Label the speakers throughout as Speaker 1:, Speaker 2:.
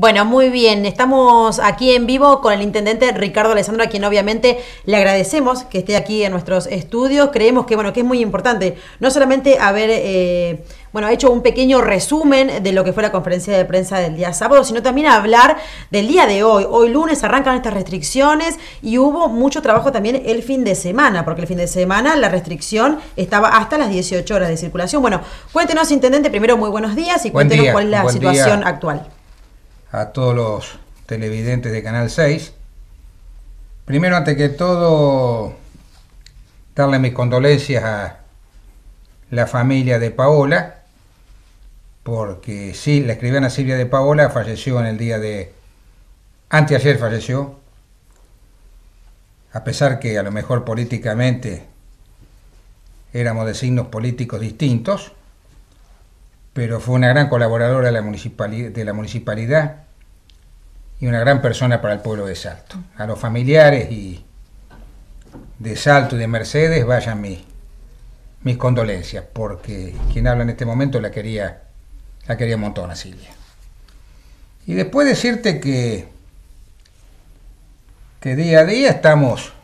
Speaker 1: Bueno, muy bien. Estamos aquí en vivo con el intendente Ricardo Alessandro, a quien obviamente le agradecemos que esté aquí en nuestros estudios. Creemos que, bueno, que es muy importante, no solamente haber eh, bueno, hecho un pequeño resumen de lo que fue la conferencia de prensa del día sábado, sino también hablar del día de hoy. Hoy lunes arrancan estas restricciones y hubo mucho trabajo también el fin de semana, porque el fin de semana la restricción estaba hasta las 18 horas de circulación. Bueno, cuéntenos, intendente, primero muy buenos días y cuéntenos cuál es la situación actual
Speaker 2: a todos los televidentes de Canal 6. Primero, antes que todo, darle mis condolencias a la familia de Paola, porque sí, la escribana Silvia de Paola falleció en el día de... Anteayer falleció, a pesar que a lo mejor políticamente éramos de signos políticos distintos, pero fue una gran colaboradora de la municipalidad, y una gran persona para el pueblo de Salto. A los familiares y de Salto y de Mercedes vayan mis, mis condolencias, porque quien habla en este momento la quería, la quería un montón Silvia. Y después decirte que, que día a día estamos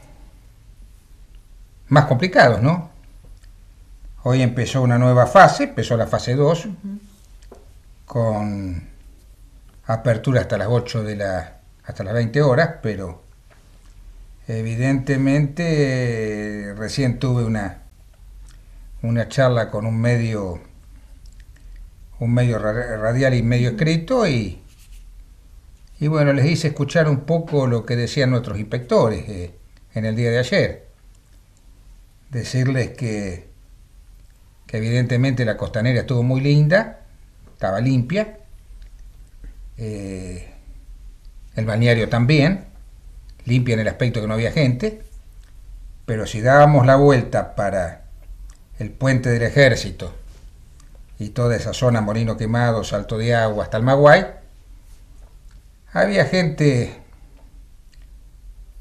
Speaker 2: más complicados, ¿no? Hoy empezó una nueva fase, empezó la fase 2, con apertura hasta las 8 de la, hasta las 20 horas, pero evidentemente eh, recién tuve una, una charla con un medio, un medio radial y medio escrito y, y bueno, les hice escuchar un poco lo que decían nuestros inspectores eh, en el día de ayer. Decirles que que evidentemente la costanera estuvo muy linda, estaba limpia, eh, el balneario también, limpia en el aspecto que no había gente, pero si dábamos la vuelta para el puente del ejército y toda esa zona, Molino Quemado, Salto de Agua, hasta el Maguay, había gente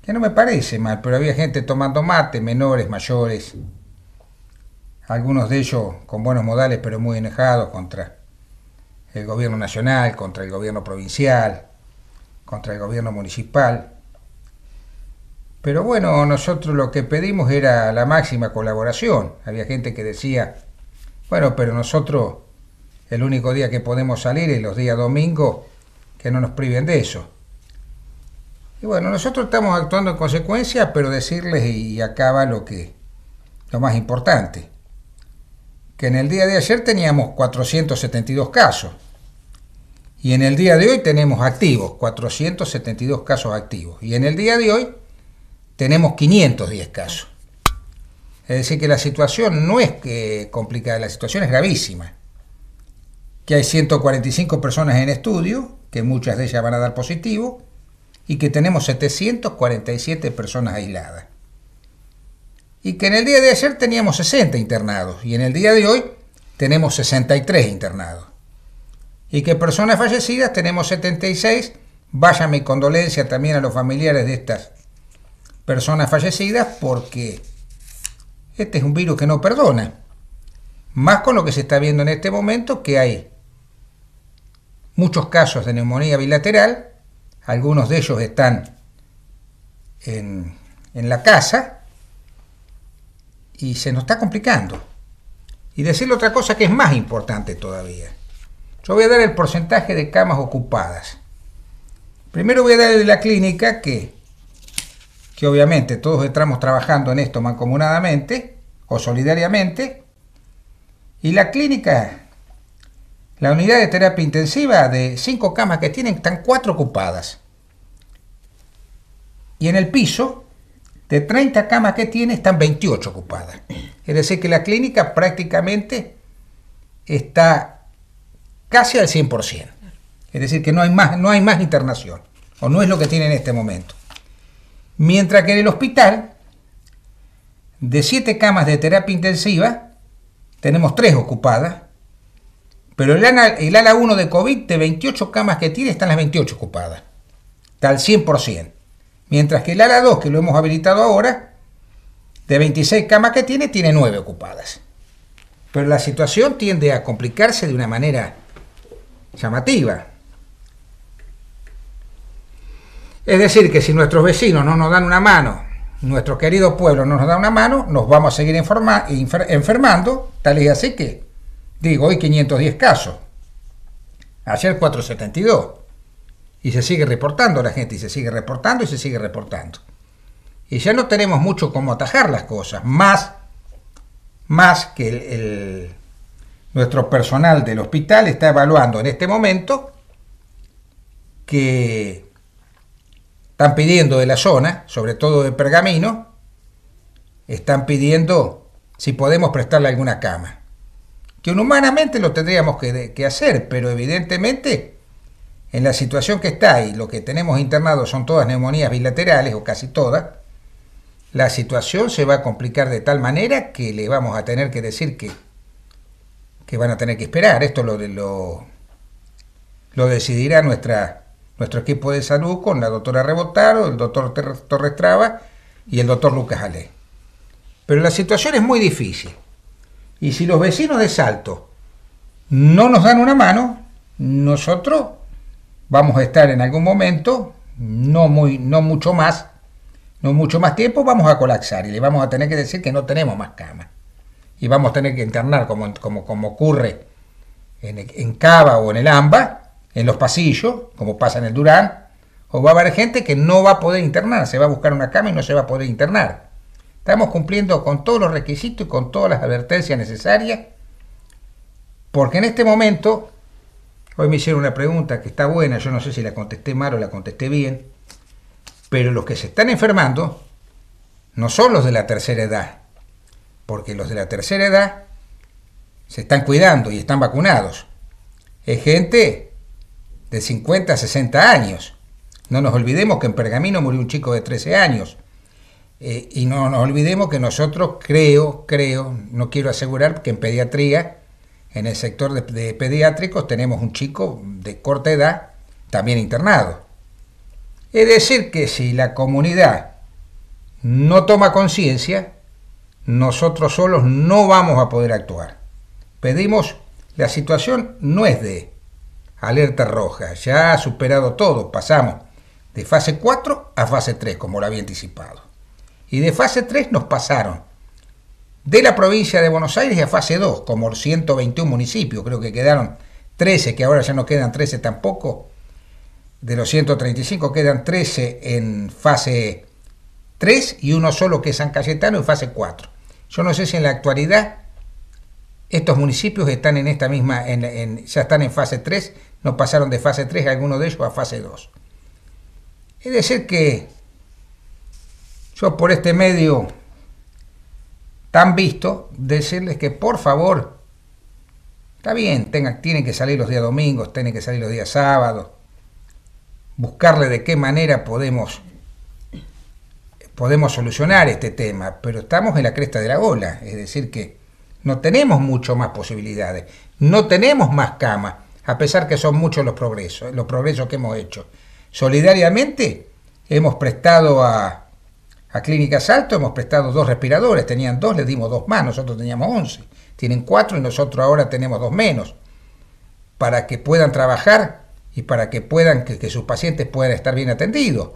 Speaker 2: que no me parece mal, pero había gente tomando mate, menores, mayores, algunos de ellos con buenos modales pero muy enojados contra el gobierno nacional, contra el gobierno provincial, contra el gobierno municipal. Pero bueno, nosotros lo que pedimos era la máxima colaboración. Había gente que decía, bueno, pero nosotros el único día que podemos salir es los días domingos, que no nos priven de eso. Y bueno, nosotros estamos actuando en consecuencia, pero decirles y acaba lo que lo más importante que en el día de ayer teníamos 472 casos y en el día de hoy tenemos activos, 472 casos activos y en el día de hoy tenemos 510 casos. Es decir, que la situación no es que complicada, la situación es gravísima. Que hay 145 personas en estudio, que muchas de ellas van a dar positivo, y que tenemos 747 personas aisladas y que en el día de ayer teníamos 60 internados y en el día de hoy tenemos 63 internados. Y que personas fallecidas tenemos 76. Vaya mi condolencia también a los familiares de estas personas fallecidas porque este es un virus que no perdona. Más con lo que se está viendo en este momento que hay muchos casos de neumonía bilateral, algunos de ellos están en, en la casa y se nos está complicando. Y decirle otra cosa que es más importante todavía. Yo voy a dar el porcentaje de camas ocupadas. Primero voy a dar la clínica que, que obviamente todos estamos trabajando en esto mancomunadamente o solidariamente. Y la clínica, la unidad de terapia intensiva de cinco camas que tienen, están cuatro ocupadas. Y en el piso de 30 camas que tiene, están 28 ocupadas. Es decir, que la clínica prácticamente está casi al 100%. Es decir, que no hay más, no hay más internación, o no es lo que tiene en este momento. Mientras que en el hospital, de 7 camas de terapia intensiva, tenemos 3 ocupadas, pero el ala, el ala 1 de COVID, de 28 camas que tiene, están las 28 ocupadas. Está al 100%. Mientras que el ala 2, que lo hemos habilitado ahora, de 26 camas que tiene, tiene 9 ocupadas. Pero la situación tiende a complicarse de una manera llamativa. Es decir, que si nuestros vecinos no nos dan una mano, nuestro querido pueblo no nos da una mano, nos vamos a seguir enfermando, tal y así que, digo, hoy 510 casos, ayer 472. Y se sigue reportando la gente, y se sigue reportando, y se sigue reportando. Y ya no tenemos mucho cómo atajar las cosas, más, más que el, nuestro personal del hospital está evaluando en este momento que están pidiendo de la zona, sobre todo de Pergamino, están pidiendo si podemos prestarle alguna cama. Que humanamente lo tendríamos que hacer, pero evidentemente en la situación que está y lo que tenemos internados son todas neumonías bilaterales o casi todas, la situación se va a complicar de tal manera que le vamos a tener que decir que, que van a tener que esperar. Esto lo, lo, lo decidirá nuestra, nuestro equipo de salud con la doctora Rebotaro, el doctor Torres Traba y el doctor Lucas Ale. Pero la situación es muy difícil. Y si los vecinos de Salto no nos dan una mano, nosotros vamos a estar en algún momento, no, muy, no mucho más, no mucho más tiempo, vamos a colapsar y le vamos a tener que decir que no tenemos más cama Y vamos a tener que internar, como, como, como ocurre en, en Cava o en el AMBA, en los pasillos, como pasa en el Durán, o va a haber gente que no va a poder internar, se va a buscar una cama y no se va a poder internar. Estamos cumpliendo con todos los requisitos y con todas las advertencias necesarias, porque en este momento Hoy me hicieron una pregunta que está buena, yo no sé si la contesté mal o la contesté bien, pero los que se están enfermando no son los de la tercera edad, porque los de la tercera edad se están cuidando y están vacunados. Es gente de 50 a 60 años. No nos olvidemos que en Pergamino murió un chico de 13 años. Eh, y no nos olvidemos que nosotros creo, creo, no quiero asegurar que en pediatría en el sector de, pediátricos tenemos un chico de corta edad también internado. Es decir, que si la comunidad no toma conciencia, nosotros solos no vamos a poder actuar. Pedimos, la situación no es de alerta roja, ya ha superado todo, pasamos de fase 4 a fase 3, como lo había anticipado. Y de fase 3 nos pasaron de la provincia de Buenos Aires a fase 2, como 121 municipios, creo que quedaron 13, que ahora ya no quedan 13 tampoco, de los 135 quedan 13 en fase 3 y uno solo que es San Cayetano en fase 4. Yo no sé si en la actualidad estos municipios están en esta misma, ya están en fase 3, no pasaron de fase 3 alguno de ellos a fase 2. Es decir que yo por este medio han visto, decirles que por favor, está bien, tienen que salir los días domingos, tienen que salir los días sábados, buscarle de qué manera podemos podemos solucionar este tema, pero estamos en la cresta de la ola, es decir que no tenemos mucho más posibilidades, no tenemos más camas, a pesar que son muchos los progresos, los progresos que hemos hecho. Solidariamente hemos prestado a a Clínica Salto hemos prestado dos respiradores, tenían dos, les dimos dos más, nosotros teníamos once. Tienen cuatro y nosotros ahora tenemos dos menos. Para que puedan trabajar y para que puedan, que, sus pacientes puedan estar bien atendidos.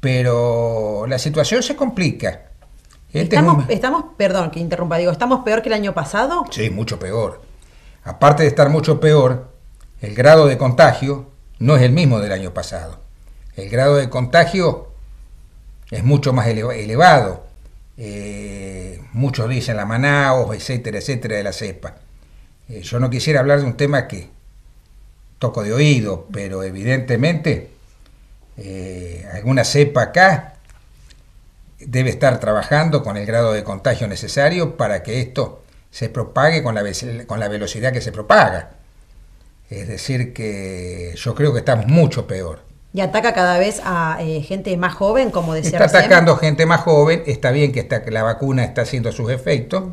Speaker 2: Pero la situación se complica. Este
Speaker 1: estamos, perdón que interrumpa, digo, ¿estamos peor que el año pasado?
Speaker 2: Sí, mucho peor. Aparte de estar mucho peor, el grado de contagio no es el mismo del año pasado. El grado de contagio es mucho más elevado. Eh, muchos dicen la Manaos, etcétera, etcétera, de la cepa. Eh, yo no quisiera hablar de un tema que toco de oído, pero evidentemente eh, alguna cepa acá debe estar trabajando con el grado de contagio necesario para que esto se propague con la, con la velocidad que se propaga. Es decir, que yo creo que está mucho peor.
Speaker 1: Y ataca cada vez a eh, gente más joven, como decía. Está atacando
Speaker 2: gente más joven, está bien que, que la vacuna está haciendo sus efectos,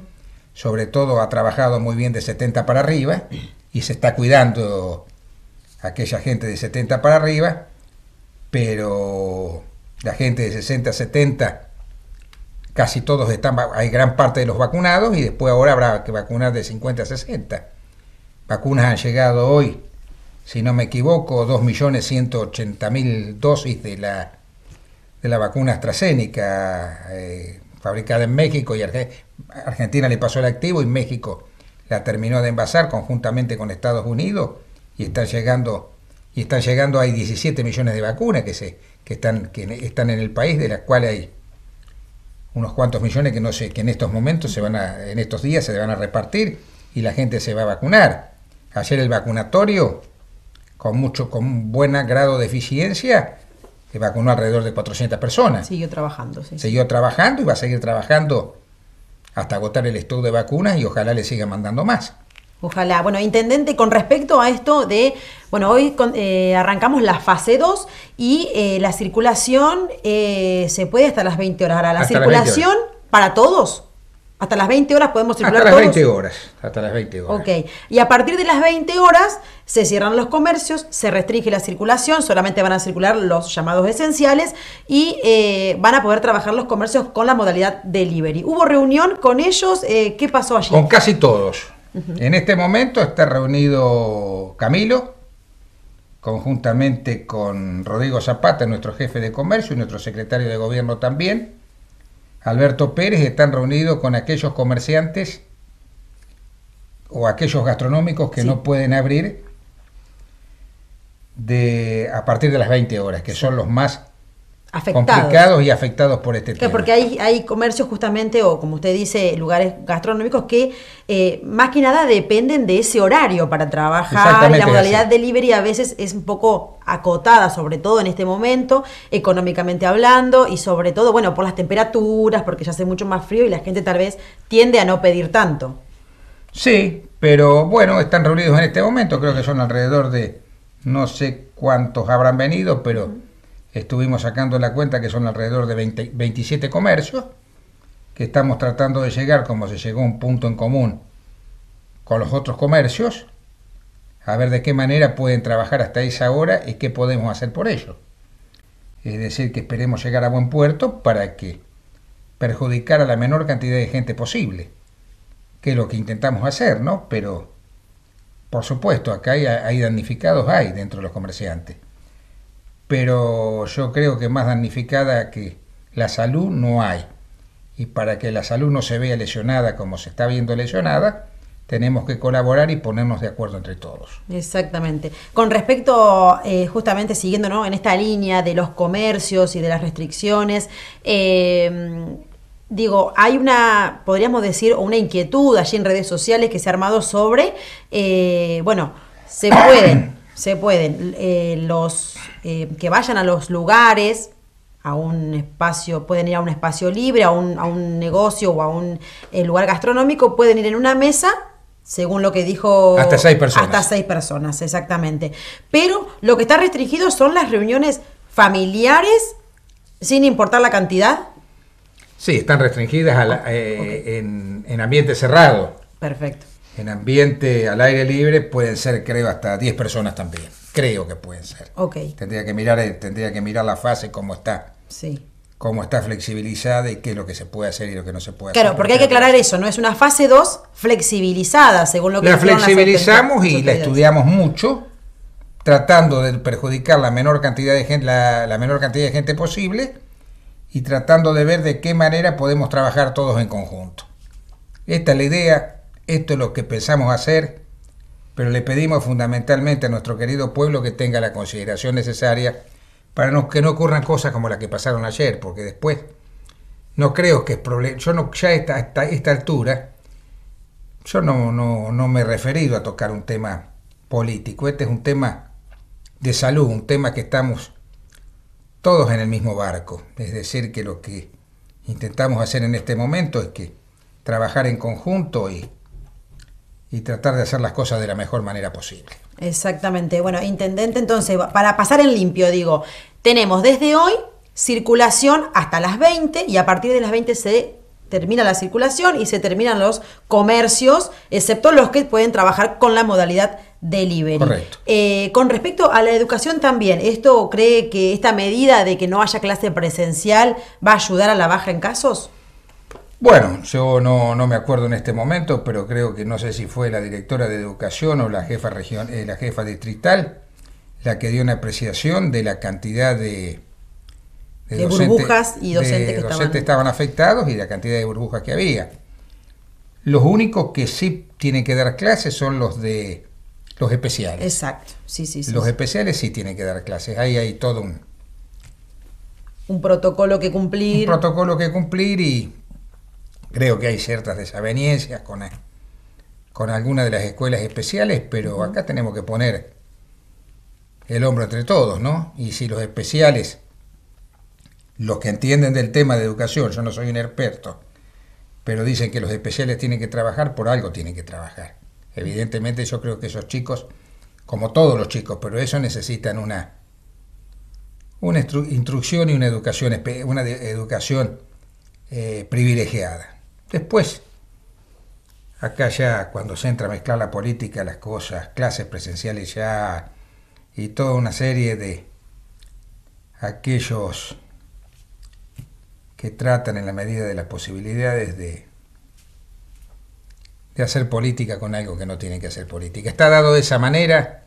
Speaker 2: sobre todo ha trabajado muy bien de 70 para arriba y se está cuidando aquella gente de 70 para arriba, pero la gente de 60, 70, casi todos están, hay gran parte de los vacunados y después ahora habrá que vacunar de 50 a 60. Vacunas han llegado hoy si no me equivoco, 2.180.000 dosis de la, de la vacuna AstraZeneca eh, fabricada en México y Argentina le pasó el activo y México la terminó de envasar conjuntamente con Estados Unidos y están llegando y están llegando hay 17 millones de vacunas que se están que están en el país de las cuales hay unos cuantos millones que no sé que en estos momentos se van a en estos días se van a repartir y la gente se va a vacunar ayer el vacunatorio con mucho, con un buen grado de eficiencia, que vacunó alrededor de 400 personas. Siguió trabajando, sí. Siguió trabajando y va a seguir trabajando hasta agotar el stock de vacunas y ojalá le siga mandando más.
Speaker 1: Ojalá. Bueno, intendente, con respecto a esto de, bueno, hoy eh, arrancamos la fase 2 y eh, la circulación eh, se puede hasta las 20 horas. Ahora, la circulación para todos. Hasta las 20 horas podemos circular Hasta las 20
Speaker 2: horas, hasta las 20
Speaker 1: horas. Ok, y a partir de las 20 horas se cierran los comercios, se restringe la circulación, solamente van a circular los llamados esenciales y eh, van a poder trabajar los comercios con la modalidad delivery. ¿Hubo reunión con ellos? Eh, ¿Qué pasó allí? Con
Speaker 2: casi todos. En este momento está reunido Camilo, conjuntamente con Rodrigo Zapata, nuestro jefe de comercio y nuestro secretario de gobierno también Alberto Pérez están reunidos con aquellos comerciantes o aquellos gastronómicos que no pueden abrir de, a partir de las 20 horas, que son los más
Speaker 1: Complicados y
Speaker 2: afectados por este tema. Porque
Speaker 1: hay, hay comercios justamente, o como usted dice, lugares gastronómicos que eh, más que nada dependen de ese horario para trabajar. La modalidad de delivery a veces es un poco acotada, sobre todo en este momento, económicamente hablando, y sobre todo, bueno, por las temperaturas, porque ya hace mucho más frío y la gente tal vez tiende a no pedir tanto. Sí,
Speaker 2: pero bueno, están reunidos en este momento, creo que son alrededor de, no sé cuántos habrán venido, pero estuvimos sacando la cuenta que son alrededor de 27 comercios, que estamos tratando de llegar, como se llegó a un punto en común con los otros comercios, a ver de qué manera pueden trabajar hasta esa hora y qué podemos hacer por ello. Es decir, que esperemos llegar a buen puerto para que perjudicar a la menor cantidad de gente posible, que es lo que intentamos hacer, ¿no? Pero, por supuesto, acá hay, hay damnificados, hay dentro de los comerciantes pero yo creo que más damnificada que la salud no hay. Y para que la salud no se vea lesionada como se está viendo lesionada, tenemos que colaborar y ponernos de acuerdo entre todos.
Speaker 1: Exactamente. Con respecto, eh, justamente siguiendo ¿no? en esta línea de los comercios y de las restricciones, eh, digo, hay una, podríamos decir, una inquietud allí en redes sociales que se ha armado sobre, eh, bueno, se pueden se pueden. Eh, los eh, que vayan a los lugares, a un espacio, pueden ir a un espacio libre, a un, a un negocio o a un eh, lugar gastronómico, pueden ir en una mesa. Según lo que dijo... Hasta seis personas. Hasta seis personas, exactamente. Pero lo que está restringido son las reuniones familiares, sin importar la cantidad.
Speaker 2: Sí, están restringidas a en ambiente cerrado. Perfecto en ambiente al aire libre pueden ser, creo, hasta 10 personas también. Creo que pueden ser. Ok. Tendría que mirar, eh, tendría que mirar la fase cómo está. Sí. Cómo está flexibilizada y qué es lo que se puede hacer y lo que no se puede hacer. Claro, porque hay que aclarar
Speaker 1: eso, ¿no? Es una fase 2 flexibilizada, según lo que La flexibilizamos y la estudiamos
Speaker 2: mucho, tratando de perjudicar la menor cantidad de gente, la menor cantidad de gente posible y tratando de ver de qué manera podemos trabajar todos en conjunto. Esta es la idea, esto es lo que pensamos hacer, pero le pedimos fundamentalmente a nuestro querido pueblo que tenga la consideración necesaria para que no ocurran cosas como las que pasaron ayer, porque después no creo que es problema. Yo no, ya a esta, esta altura, yo no, no, no me he referido a tocar un tema político, este es un tema de salud, un tema que estamos todos en el mismo barco. Es decir, que lo que intentamos hacer en este momento es que trabajar en conjunto y y tratar de hacer las cosas de la mejor manera posible.
Speaker 1: Exactamente. Bueno, intendente, entonces, para pasar en limpio, digo, tenemos desde hoy circulación hasta las 20 y a partir de las 20 se termina la circulación y se terminan los comercios, excepto los que pueden trabajar con la modalidad delivery. Correcto. Eh, con respecto a la educación también, ¿esto cree que esta medida de que no haya clase presencial va a ayudar a la baja en casos?
Speaker 2: Bueno, yo no, me acuerdo en este momento, pero creo que no sé si fue la directora de educación o la jefa, región, eh, la jefa distrital la que dio una apreciación de la cantidad de, de, burbujas y docentes, que estaban... afectados y la cantidad de burbujas que había. Los únicos que sí tienen que dar clases son los de los especiales. Exacto,
Speaker 1: sí, sí, sí. Los
Speaker 2: especiales sí tienen que dar clases. Ahí hay todo un...
Speaker 1: Un protocolo que cumplir. Un protocolo que cumplir
Speaker 2: y Creo que hay ciertas desavenencias con, con algunas de las escuelas especiales, pero acá tenemos que poner el hombro entre todos, ¿no? Y si los especiales, los que entienden del tema de educación, yo no soy un experto, pero dicen que los especiales tienen que trabajar, por algo tienen que trabajar. Evidentemente yo creo que esos chicos, como todos los chicos, pero eso necesitan una, una instrucción y una educación, una educación eh, privilegiada. Después, acá ya cuando se entra a mezclar la política, las cosas, clases presenciales ya y toda una serie de aquellos que tratan en la medida de las posibilidades de, de hacer política con algo que no tiene que hacer política. Está dado de esa manera,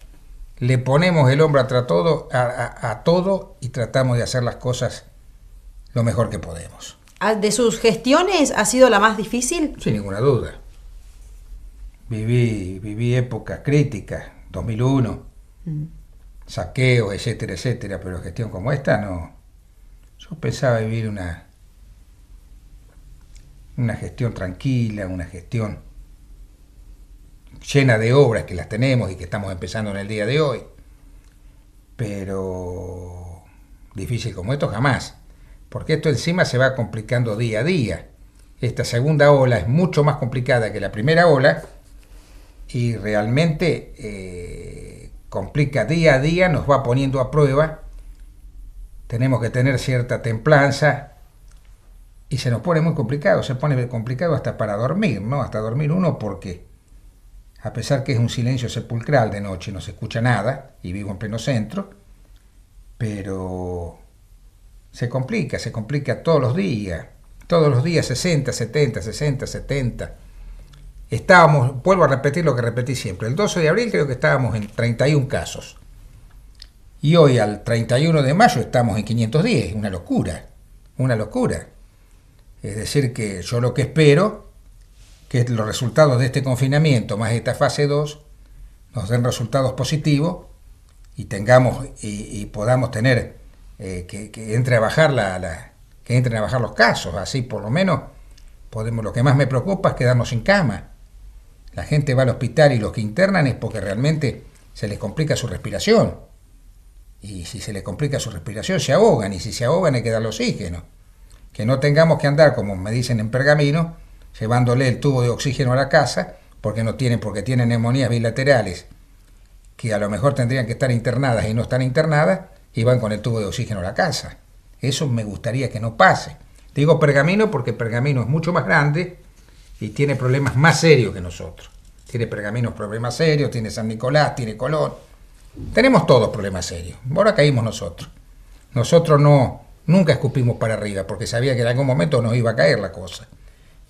Speaker 2: le ponemos el hombro todo, a todo y tratamos de hacer las cosas lo mejor que podemos.
Speaker 1: Ah, ¿De sus gestiones ha sido la más difícil?
Speaker 2: Sin ninguna duda. Viví, viví épocas críticas, 2001, saqueos, mm. saqueo, etcétera, etcétera, pero gestión como esta no. Yo pensaba vivir una, una gestión tranquila, una gestión llena de obras que las tenemos y que estamos empezando en el día de hoy. Pero difícil como esto jamás porque esto encima se va complicando día a día. Esta segunda ola es mucho más complicada que la primera ola y realmente eh, complica día a día, nos va poniendo a prueba, tenemos que tener cierta templanza y se nos pone muy complicado, se pone complicado hasta para dormir, ¿no? Hasta dormir uno porque a pesar que es un silencio sepulcral de noche, no se escucha nada y vivo en pleno centro, pero se complica, se complica todos los días, todos los días 60, 70, 60, 70. Estábamos, vuelvo a repetir lo que repetí siempre, el 12 de abril creo que estábamos en 31 casos. Y hoy al 31 de mayo estamos en 510, una locura, una locura. Es decir, que yo lo que espero, que los resultados de este confinamiento más esta fase 2 nos den resultados positivos y tengamos y podamos tener eh, que, entre a bajar la, que entren a bajar los casos, así por lo menos podemos, lo que más me preocupa es quedarnos sin cama. La gente va al hospital y los que internan es porque realmente se les complica su respiración. Y si se les complica su respiración, se ahogan. Y si se ahogan, hay que darle oxígeno. Que no tengamos que andar, como me dicen en pergamino, llevándole el tubo de oxígeno a la casa, porque no tienen, porque tienen neumonías bilaterales, que a lo mejor tendrían que estar internadas y no están internadas, y van con el tubo de oxígeno a la casa. Eso me gustaría que no pase. Digo pergamino porque pergamino es mucho más grande y tiene problemas más serios que nosotros. Tiene pergaminos problemas serios, tiene San Nicolás, tiene Colón. Tenemos todos problemas serios. Ahora caímos nosotros. Nosotros no, nunca escupimos para arriba porque sabía que en algún momento nos iba a caer la cosa.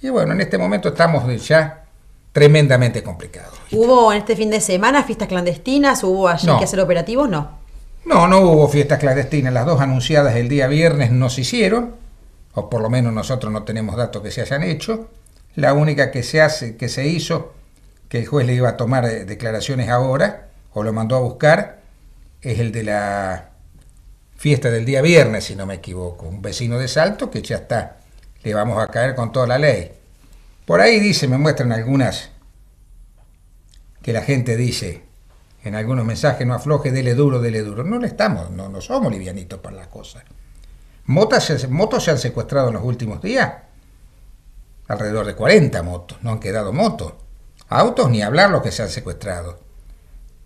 Speaker 2: Y bueno, en este momento estamos ya tremendamente complicados.
Speaker 1: ¿Hubo en este fin de semana fiestas clandestinas? ¿Hubo allí que hacer operativos? No.
Speaker 2: No, no hubo fiestas clandestinas. Las dos anunciadas el día viernes no se hicieron, o por lo menos nosotros no tenemos datos que se hayan hecho. La única que se hace, que se hizo, que el juez le iba a tomar eh, declaraciones ahora, o lo mandó a buscar, es el de la fiesta del día viernes, si no me equivoco. Un vecino de Salto que ya está, le vamos a caer con toda la ley. Por ahí dice, me muestran algunas que la gente dice, en algunos mensajes, no afloje, dele duro, dele duro. No le estamos, no, no somos livianitos para las cosas. Motos se, motos han secuestrado en los últimos días. Alrededor de 40 motos, no han quedado motos. Autos ni hablar los que se han secuestrado.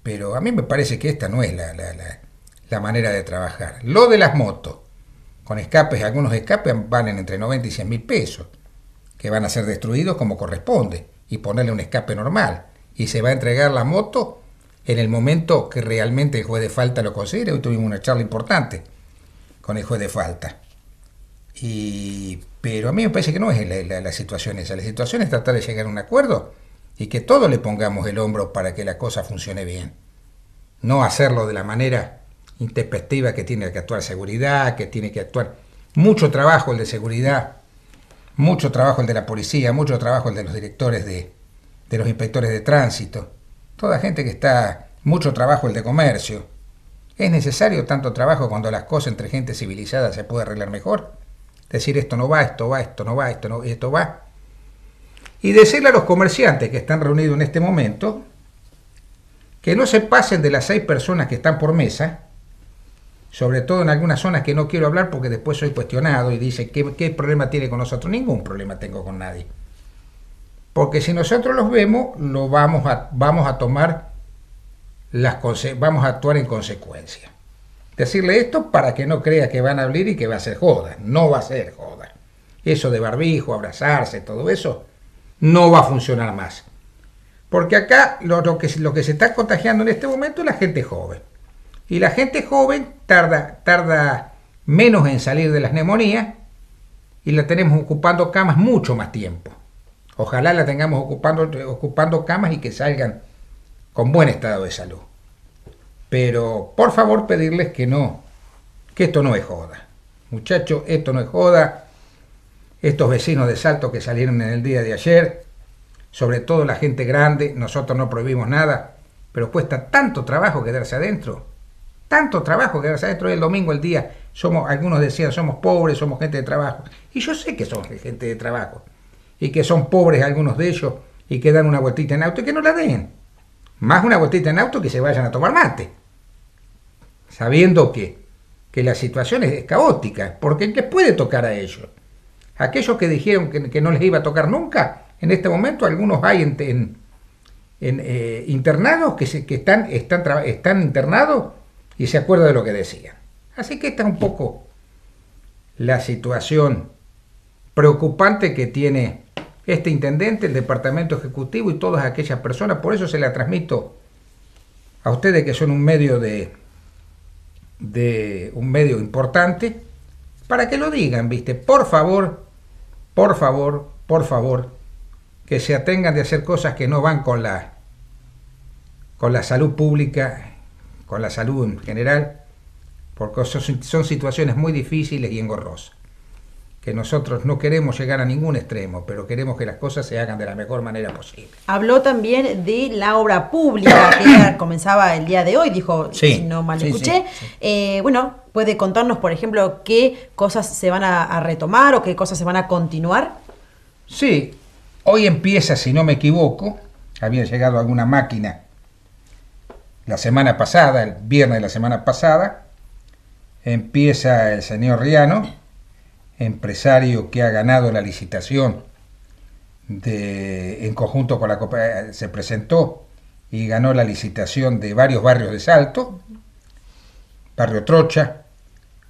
Speaker 2: Pero a mí me parece que esta no es la, manera de trabajar. Lo de las motos, con escapes, algunos escapes valen entre 90 y 100 mil pesos, que van a ser destruidos como corresponde, y ponerle un escape normal. Y se va a entregar la moto en el momento que realmente el juez de falta lo considere. Hoy tuvimos una charla importante con el juez de falta. Y, pero a mí me parece que no es la, situación esa. La situación es tratar de llegar a un acuerdo y que todos le pongamos el hombro para que la cosa funcione bien. No hacerlo de la manera intempestiva que tiene que actuar seguridad, que tiene que actuar. Mucho trabajo el de seguridad, mucho trabajo el de la policía, mucho trabajo el de los directores de, de los inspectores de tránsito toda gente que está mucho trabajo el de comercio. ¿Es necesario tanto trabajo cuando las cosas entre gente civilizada se puede arreglar mejor? Decir esto no va, esto va, esto no va, esto no, esto va. Y decirle a los comerciantes que están reunidos en este momento que no se pasen de las seis personas que están por mesa, sobre todo en algunas zonas que no quiero hablar porque después soy cuestionado y dicen, qué problema tiene con nosotros? Ningún problema tengo con nadie. Porque si nosotros los vemos, lo vamos a, vamos a tomar las vamos a actuar en consecuencia. Decirle esto para que no crea que van a abrir y que va a ser joda. No va a ser joda. Eso de barbijo, abrazarse, todo eso, no va a funcionar más. Porque acá lo, que, lo que se está contagiando en este momento es la gente joven. Y la gente joven tarda, tarda menos en salir de las neumonías y la tenemos ocupando camas mucho más tiempo. Ojalá la tengamos ocupando, ocupando camas y que salgan con buen estado de salud. Pero por favor pedirles que no, que esto no es joda. Muchachos, esto no es joda. Estos vecinos de Salto que salieron en el día de ayer, sobre todo la gente grande, nosotros no prohibimos nada, pero cuesta tanto trabajo quedarse adentro. Tanto trabajo quedarse adentro el domingo, el día, somos, algunos decían, somos pobres, somos gente de trabajo. Y yo sé que somos gente de trabajo y que son pobres algunos de ellos y que dan una vueltita en auto, y que no la den. Más una vueltita en auto que se vayan a tomar mate. Sabiendo que, que la situación es caótica, porque que puede tocar a ellos. Aquellos que dijeron que, no les iba a tocar nunca, en este momento algunos hay en, en, eh, internados que, están, están, están internados y se acuerdan de lo que decían. Así que esta es un poco la situación preocupante que tiene este intendente, el departamento ejecutivo y todas aquellas personas. Por eso se la transmito a ustedes que son un medio de, de un medio importante, para que lo digan, ¿viste? Por favor, por favor, por favor, que se atengan de hacer cosas que no van con la con la salud pública, con la salud en general, porque son situaciones muy difíciles y engorrosas que nosotros no queremos llegar a ningún extremo, pero queremos que las cosas se hagan de la mejor manera posible.
Speaker 1: Habló también de la obra pública que comenzaba el día de hoy, dijo, si no mal escuché. Eh, bueno, ¿puede contarnos, por ejemplo, qué cosas se van a retomar o qué cosas se van a continuar? Sí, hoy empieza, si no me equivoco, había llegado alguna
Speaker 2: máquina la semana pasada, el viernes de la semana pasada, empieza el señor Riano empresario que ha ganado la licitación de, en conjunto con la eh, se presentó y ganó la licitación de varios barrios de Salto, Barrio Trocha,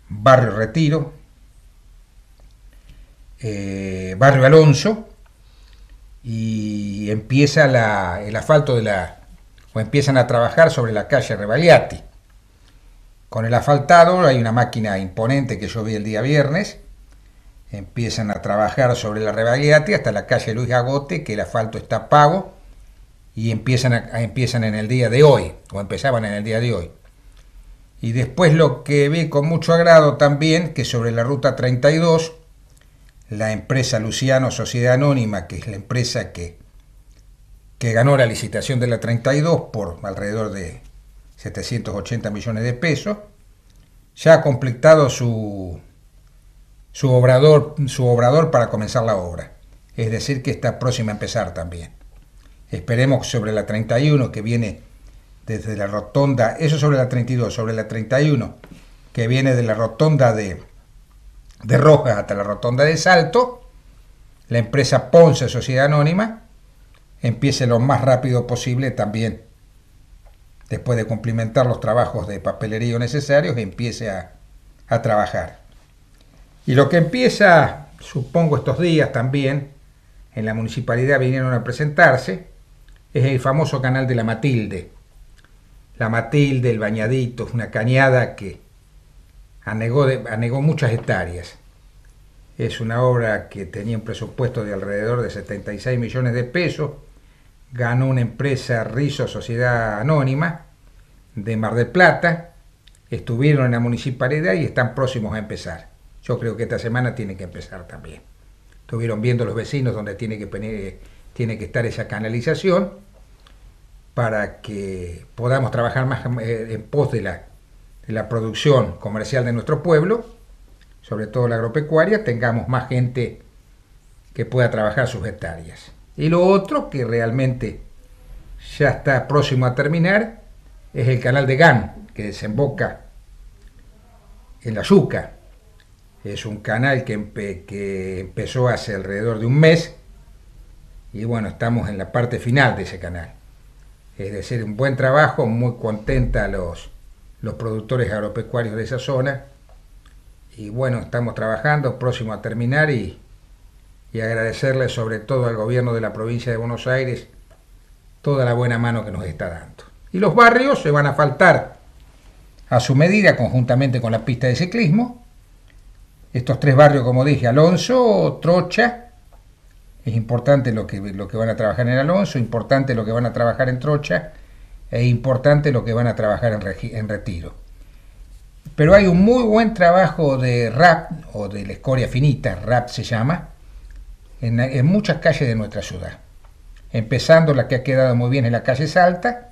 Speaker 2: Barrio Retiro, eh, Barrio Alonso, y empieza el asfalto de la, o empiezan a trabajar sobre la calle Revaliati. Con el asfaltado hay una máquina imponente que yo vi el día viernes, empiezan a trabajar sobre la Rebagliati hasta la calle Luis Agote, que el asfalto está pago, y empiezan, empiezan en el día de hoy, o empezaban en el día de hoy. Y después lo que vi con mucho agrado también, que sobre la ruta 32, la empresa Luciano Sociedad Anónima, que es la empresa que, que ganó la licitación de la 32 por alrededor de 780 millones de pesos, ya ha completado su su obrador, su obrador para comenzar la obra, es decir, que está próxima a empezar también. Esperemos sobre la 31 que viene desde la rotonda, eso sobre la 32, sobre la 31 que viene de la rotonda de, de Rojas hasta la rotonda de Salto, la empresa Ponce Sociedad Anónima empiece lo más rápido posible también, después de cumplimentar los trabajos de papelería necesarios, empiece a, a trabajar. Y lo que empieza, supongo estos días también, en la municipalidad vinieron a presentarse, es el famoso canal de la Matilde. La Matilde, el bañadito, es una cañada que anegó, anegó muchas hectáreas. Es una obra que tenía un presupuesto de alrededor de 76 millones de pesos. Ganó una empresa Rizo Sociedad Anónima de Mar del Plata. Estuvieron en la municipalidad y están próximos a empezar. Yo creo que esta semana tiene que empezar también. Estuvieron viendo los vecinos donde tiene que, tiene que estar esa canalización para que podamos trabajar más eh, en pos de la, producción comercial de nuestro pueblo, sobre todo la agropecuaria, tengamos más gente que pueda trabajar sus hectáreas. Y lo otro que realmente ya está próximo a terminar es el canal de GAN, que desemboca en la yuca. Es un canal que, empezó hace alrededor de un mes y bueno, estamos en la parte final de ese canal. Es decir, un buen trabajo, muy contenta los, los productores agropecuarios de esa zona. Y bueno, estamos trabajando, próximo a terminar y, y agradecerle sobre todo al gobierno de la provincia de Buenos Aires toda la buena mano que nos está dando. Y los barrios se van a faltar a su medida conjuntamente con la pista de ciclismo estos tres barrios, como dije, Alonso, Trocha, es importante lo que, lo que van a trabajar en Alonso, importante lo que van a trabajar en Trocha, e importante lo que van a trabajar en, Retiro. Pero hay un muy buen trabajo de rap, o de la escoria finita, rap se llama, en, en muchas calles de nuestra ciudad. Empezando la que ha quedado muy bien en la calle
Speaker 1: Salta,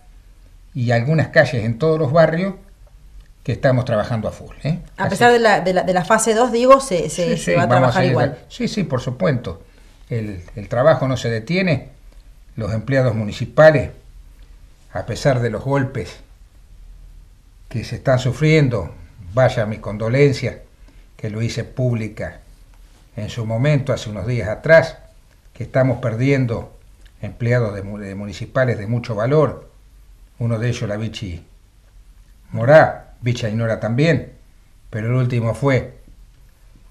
Speaker 2: y algunas calles en todos los barrios, que estamos trabajando a full. ¿eh? A pesar de
Speaker 1: la, de, la, fase 2, digo, se, va a trabajar igual.
Speaker 2: sí, sí, por supuesto. El, trabajo no se detiene. Los empleados municipales, a pesar de los golpes que se están sufriendo, vaya mi condolencia, que lo hice pública en su momento, hace unos días atrás, que estamos perdiendo empleados municipales de mucho valor. Uno de ellos, la Vichy Morá, Ignora también, pero el último fue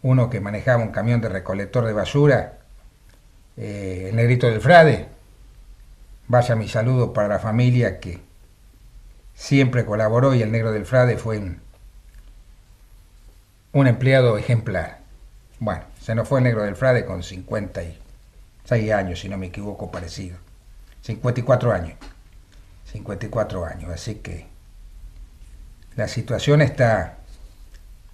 Speaker 2: uno que manejaba un camión de recolector de basura, eh, el negrito del Frade. Vaya mi saludo para la familia que siempre colaboró y el negro del Frade fue un, un empleado ejemplar. Bueno, se nos fue el negro del Frade con 56 años, si no me equivoco, parecido. 54 años. 54 años, así que la situación está,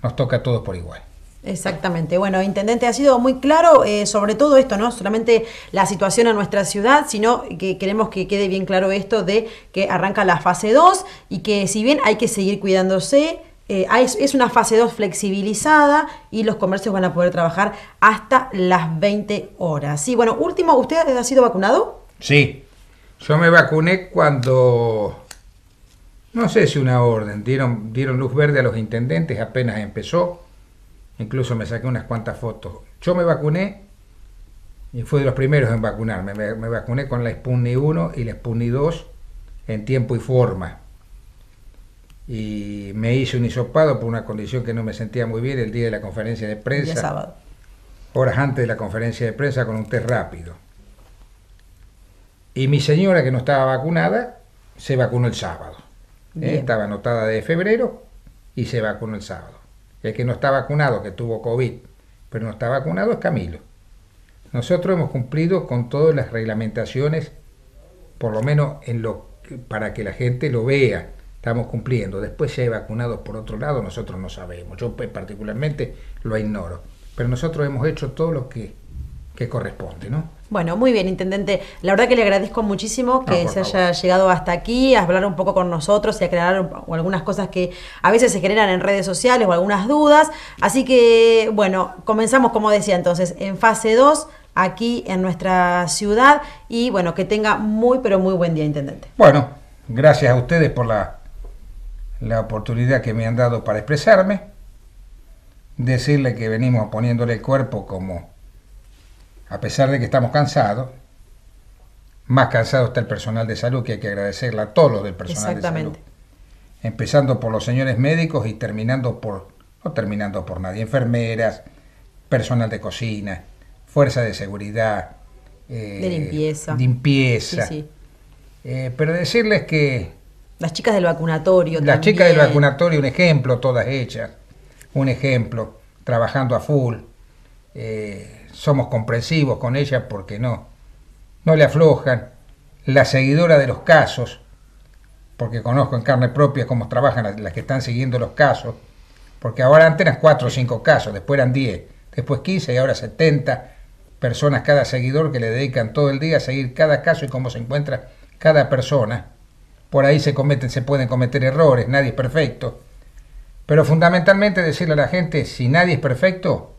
Speaker 2: nos toca a todos por igual.
Speaker 1: Exactamente. Bueno, intendente, ha sido muy claro eh, sobre todo esto, no solamente la situación en nuestra ciudad, sino que queremos que quede bien claro esto de que arranca la fase 2 y que si bien hay que seguir cuidándose, eh, es, una fase 2 flexibilizada y los comercios van a poder trabajar hasta las 20 horas. Y bueno, último, ¿usted ha sido vacunado?
Speaker 2: Sí, yo me vacuné cuando no sé si una orden, dieron, dieron luz verde a los intendentes apenas empezó, incluso me saqué unas cuantas fotos. Yo me vacuné y fui de los primeros en vacunarme, me, vacuné con la Sputnik 1 y la Sputnik 2 en tiempo y forma. Y me hice un hisopado por una condición que no me sentía muy bien el día de la conferencia de prensa. El sábado. Horas antes de la conferencia de prensa con un test rápido. Y mi señora que no estaba vacunada se vacunó el sábado estaba anotada de febrero y se vacunó el sábado. El que no está vacunado, que tuvo COVID, pero no está vacunado, es Camilo. Nosotros hemos cumplido con todas las reglamentaciones, por lo menos en lo, para que la gente lo vea. Estamos cumpliendo. Después se ha vacunado por otro lado, nosotros no sabemos. Yo particularmente lo ignoro. Pero nosotros hemos hecho todo lo que, que corresponde, ¿no?
Speaker 1: Bueno, muy bien, intendente. La verdad que le agradezco muchísimo que se haya llegado hasta aquí, a hablar un poco con nosotros y aclarar algunas cosas que a veces se generan en redes sociales o algunas dudas. Así que, bueno, comenzamos, como decía entonces, en fase 2 aquí en nuestra ciudad y bueno, que tenga muy, pero muy buen día, intendente.
Speaker 2: Bueno, gracias a ustedes por la, la oportunidad que me han dado para expresarme, decirle que venimos poniéndole el cuerpo como a pesar de que estamos cansados, más cansado está el personal de salud, que hay que agradecerle a todos los del personal de salud. Empezando por los señores médicos y terminando por, no terminando por nadie, enfermeras, personal de cocina, fuerza de seguridad, eh, de limpieza. limpieza. Sí, eh, pero decirles que... Las chicas del vacunatorio. Las chicas del vacunatorio, un ejemplo, todas hechas. Un ejemplo, trabajando a full. Eh, somos comprensivos con ella porque no. No le aflojan. La seguidora de los casos, porque conozco en carne propia cómo trabajan las, que están siguiendo los casos, porque ahora antes eran 4 o 5 casos, después eran 10, después 15 y ahora 70 personas cada seguidor que le dedican todo el día a seguir cada caso y cómo se encuentra cada persona. Por ahí se cometen, se pueden cometer errores, nadie es perfecto. Pero fundamentalmente decirle a la gente, si nadie es perfecto,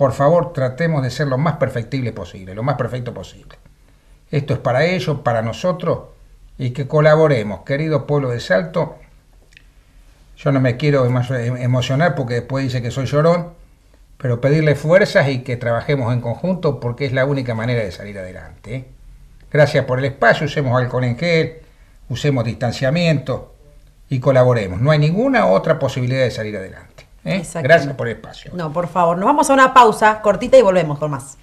Speaker 2: por favor tratemos de ser lo más perfectible posible, lo más perfecto posible. Esto es para ellos, para nosotros, y que colaboremos. Querido pueblo de Salto, yo no me quiero em-, emocionar porque después dice que soy llorón, pero pedirle fuerzas y que trabajemos en conjunto porque es la única manera de salir adelante. ¿eh? Gracias por el espacio, usemos alcohol en gel, usemos distanciamiento y colaboremos. No hay ninguna otra posibilidad de salir adelante. ¿eh? Gracias por el espacio. No, por favor. Nos vamos a una pausa cortita y volvemos con más.